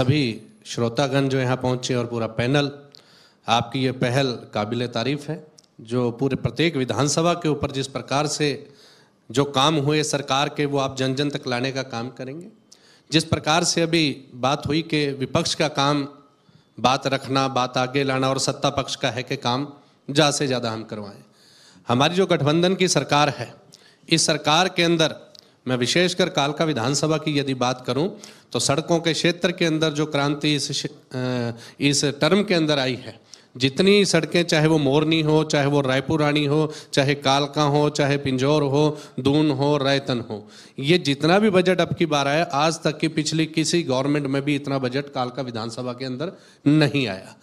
सभी श्रोतागण जो यहाँ पहुँचे और पूरा पैनल आपकी ये पहल काबिल तारीफ़ है जो पूरे प्रत्येक विधानसभा के ऊपर जिस प्रकार से जो काम हुए सरकार के वो आप जन जन तक लाने का काम करेंगे जिस प्रकार से अभी बात हुई कि विपक्ष का काम बात रखना बात आगे लाना और सत्ता पक्ष का है कि काम ज़्यादा से ज़्यादा हम करवाएं हमारी जो गठबंधन की सरकार है इस सरकार के अंदर मैं विशेषकर कालका विधानसभा की यदि बात करूं तो सड़कों के क्षेत्र के अंदर जो क्रांति इस इस टर्म के अंदर आई है जितनी सड़कें चाहे वो मोरनी हो चाहे वो रायपुरानी हो चाहे कालका हो चाहे पिंजौर हो दून हो रायतन हो ये जितना भी बजट अब की बार आया आज तक की पिछली किसी गवर्नमेंट में भी इतना बजट कालका विधानसभा के अंदर नहीं आया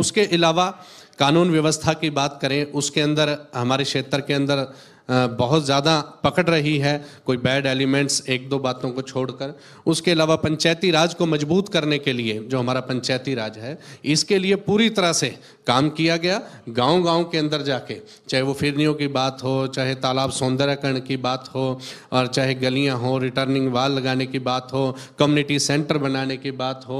उसके अलावा कानून व्यवस्था की बात करें उसके अंदर हमारे क्षेत्र के अंदर बहुत ज़्यादा पकड़ रही है कोई बैड एलिमेंट्स एक दो बातों को छोड़कर उसके अलावा पंचायती राज को मजबूत करने के लिए जो हमारा पंचायती राज है इसके लिए पूरी तरह से काम किया गया गांव गांव के अंदर जाके चाहे वो फिरनियों की बात हो चाहे तालाब सौंदर्यकरण की बात हो और चाहे गलियां हो रिटर्निंग वाल लगाने की बात हो कम्युनिटी सेंटर बनाने की बात हो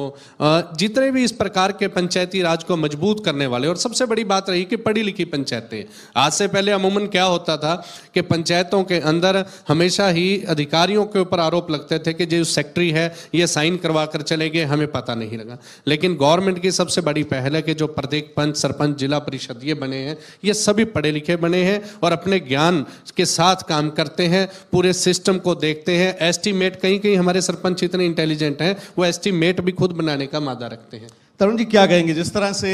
जितने भी इस प्रकार के पंचायती राज को मजबूत करने वाले और सबसे बड़ी बात रही कि पढ़ी लिखी पंचायतें आज से पहले अमूमन क्या होता था कि पंचायतों के अंदर हमेशा ही अधिकारियों के ऊपर आरोप लगते थे कि जो सेक्रेटरी है ये साइन करवा कर चले गए हमें पता नहीं लगा लेकिन गवर्नमेंट की सबसे बड़ी पहल है कि जो प्रत्येक पंच सरपंच जिला परिषद ये बने हैं ये सभी पढ़े लिखे बने हैं और अपने ज्ञान के साथ काम करते हैं पूरे सिस्टम को देखते हैं एस्टीमेट कहीं कहीं हमारे सरपंच इतने इंटेलिजेंट हैं वो एस्टीमेट भी खुद बनाने का मादा रखते हैं तरुण जी क्या कहेंगे जिस तरह से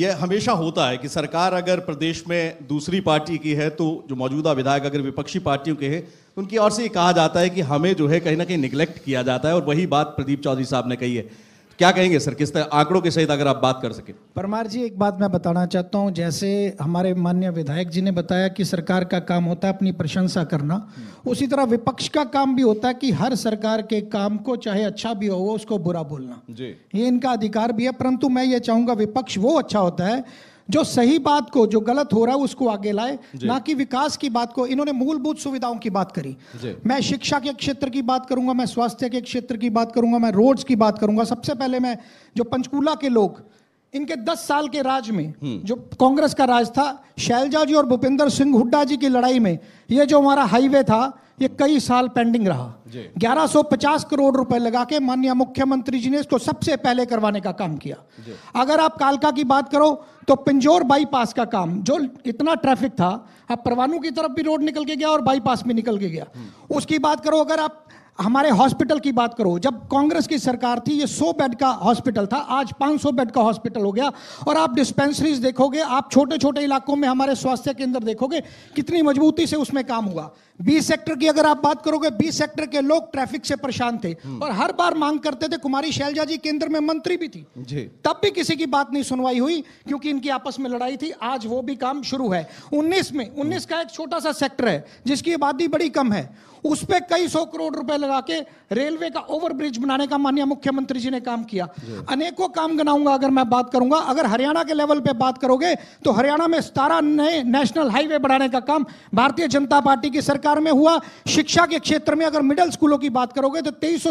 यह हमेशा होता है कि सरकार अगर प्रदेश में दूसरी पार्टी की है तो जो मौजूदा विधायक अगर विपक्षी पार्टियों के हैं उनकी ओर से ये कहा जाता है कि हमें जो है कहीं ना कहीं निगलेक्ट किया जाता है और वही बात प्रदीप चौधरी साहब ने कही है क्या कहेंगे सर किस तरह आंकड़ों के सहित अगर आप बात कर सके परमार जी एक बात मैं बताना चाहता हूँ जैसे हमारे मान्य विधायक जी ने बताया कि सरकार का काम होता है अपनी प्रशंसा करना उसी तरह विपक्ष का काम भी होता है कि हर सरकार के काम को चाहे अच्छा भी हो उसको बुरा बोलना जी ये इनका अधिकार भी है परंतु मैं ये चाहूंगा विपक्ष वो अच्छा होता है जो सही बात को जो गलत हो रहा है उसको आगे लाए ना कि विकास की बात को इन्होंने मूलभूत सुविधाओं की बात करी मैं शिक्षा के क्षेत्र की बात करूंगा मैं स्वास्थ्य के क्षेत्र की बात करूंगा मैं रोड्स की बात करूंगा सबसे पहले मैं जो पंचकूला के लोग इनके दस साल के राज में हम्म। जो कांग्रेस का राज था शैलजा जी और भूपेंद्र सिंह हुड्डा जी की लड़ाई में ये जो हमारा हाईवे था ये कई साल पेंडिंग रहा 1150 करोड़ रुपए लगा के माननीय मुख्यमंत्री जी ने इसको सबसे पहले करवाने का काम किया अगर आप कालका की बात करो तो पिंजोर बाईपास का काम जो इतना ट्रैफिक था अब परवाणु की तरफ भी रोड निकल के गया और बाईपास भी निकल के गया हम्म। उसकी बात करो अगर आप हमारे हॉस्पिटल की बात करो जब कांग्रेस की सरकार थी ये 100 बेड का हॉस्पिटल था आज 500 बेड का हॉस्पिटल हो गया और आप डिस्पेंसरीज देखोगे आप छोटे छोटे इलाकों में हमारे स्वास्थ्य केंद्र देखोगे कितनी मजबूती से उसमें काम हुआ बी सेक्टर की अगर आप बात करोगे बी सेक्टर के लोग ट्रैफिक से परेशान थे हम्म। और हर बार मांग करते थे कुमारी शैलजा जी केंद्र में मंत्री भी थी तब भी किसी की बात नहीं सुनवाई हुई क्योंकि इनकी आपस में लड़ाई थी आज वो भी काम शुरू है उन्नीस में उन्नीस का एक छोटा सा सेक्टर है जिसकी आबादी बड़ी कम है उस पर कई सौ करोड़ रुपए लगा के रेलवे का ओवरब्रिज बनाने का मान्य मुख्यमंत्री जी ने काम किया अनेकों काम गनाऊंगा अगर मैं बात करूंगा अगर हरियाणा के लेवल पे बात करोगे तो हरियाणा में सतारह नए ने, नेशनल हाईवे बढ़ाने का काम भारतीय जनता पार्टी की सरकार में हुआ शिक्षा के क्षेत्र में अगर मिडिल स्कूलों की बात करोगे तो तेईस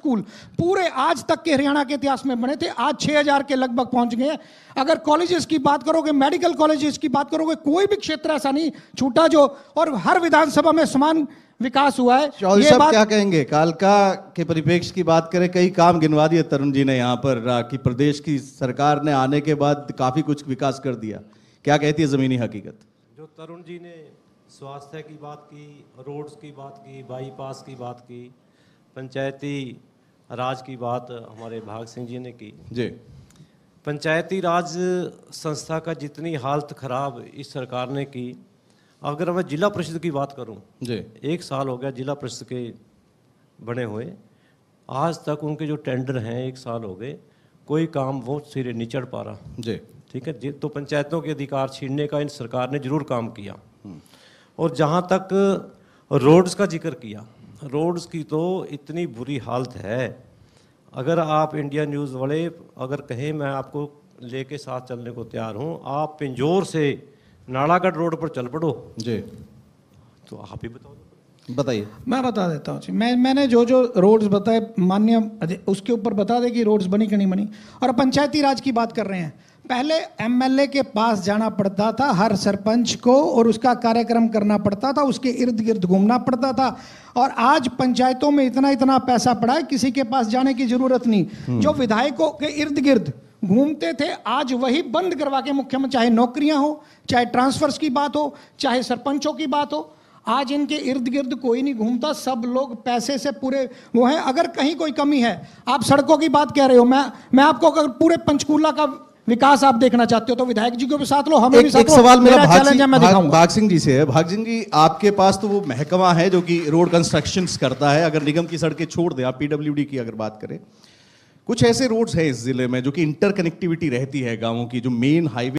स्कूल पूरे आज तक के हरियाणा के इतिहास में बने थे आज छह के लगभग पहुंच गए अगर कॉलेजेस की बात करोगे मेडिकल कॉलेजेस की बात करोगे कोई भी क्षेत्र ऐसा नहीं छूटा जो और हर विधानसभा में समान विकास हुआ है चौधरी साहब क्या कहेंगे कालका के परिपेक्ष की बात करें कई काम गिनवा दिए तरुण जी ने यहाँ पर कि प्रदेश की सरकार ने आने के बाद काफी कुछ विकास कर दिया क्या कहती है जमीनी हकीकत जो तरुण जी ने स्वास्थ्य की बात की रोड्स की बात की बाईपास की बात की पंचायती राज की बात हमारे भाग सिंह जी ने की जी पंचायती राज संस्था का जितनी हालत खराब इस सरकार ने की अगर मैं जिला परिषद की बात करूं जी एक साल हो गया जिला परिषद के बने हुए आज तक उनके जो टेंडर हैं एक साल हो गए कोई काम वो सिरे नहीं चढ़ पा रहा जी ठीक है तो पंचायतों के अधिकार छीनने का इन सरकार ने जरूर काम किया हम्म। और जहाँ तक रोड्स का जिक्र किया रोड्स की तो इतनी बुरी हालत है अगर आप इंडिया न्यूज़ वाले अगर कहें मैं आपको लेके साथ चलने को तैयार हूँ आप पिंजोर से नालागढ़ रोड पर चल पड़ो जी तो आप ही बताओ बताइए मैं बता देता हूँ जी मैं मैंने जो जो रोड्स बताए मान्य उसके ऊपर बता दे कि रोड्स बनी कि नहीं बनी और पंचायती राज की बात कर रहे हैं पहले एमएलए के पास जाना पड़ता था हर सरपंच को और उसका कार्यक्रम करना पड़ता था उसके इर्द गिर्द घूमना पड़ता था और आज पंचायतों में इतना इतना पैसा पड़ा है किसी के पास जाने की जरूरत नहीं हम्म। जो विधायकों के इर्द गिर्द घूमते थे आज वही बंद करवा के मुख्यमंत्री चाहे नौकरियां हो चाहे ट्रांसफर्स की बात हो चाहे सरपंचों की बात हो आज इनके इर्द गिर्द कोई नहीं घूमता सब लोग पैसे से पूरे वो हैं अगर कहीं कोई कमी है आप सड़कों की बात कह रहे हो मैं मैं आपको अगर पूरे पंचकूला का विकास आप देखना चाहते हो तो विधायक जी को भी साथ लो हमें एक, भी साथ एक सवाल मेरा चैलेंज है मैं भाग, भाग सिंह जी से है भाग सिंह जी आपके पास तो वो महकमा है जो कि रोड कंस्ट्रक्शंस करता है अगर निगम की सड़कें छोड़ दें आप पीडब्ल्यूडी की अगर बात करें कुछ ऐसे रोड्स हैं इस ज़िले में जो कि इंटरकनेक्टिविटी रहती है गांवों की जो मेन हाईवे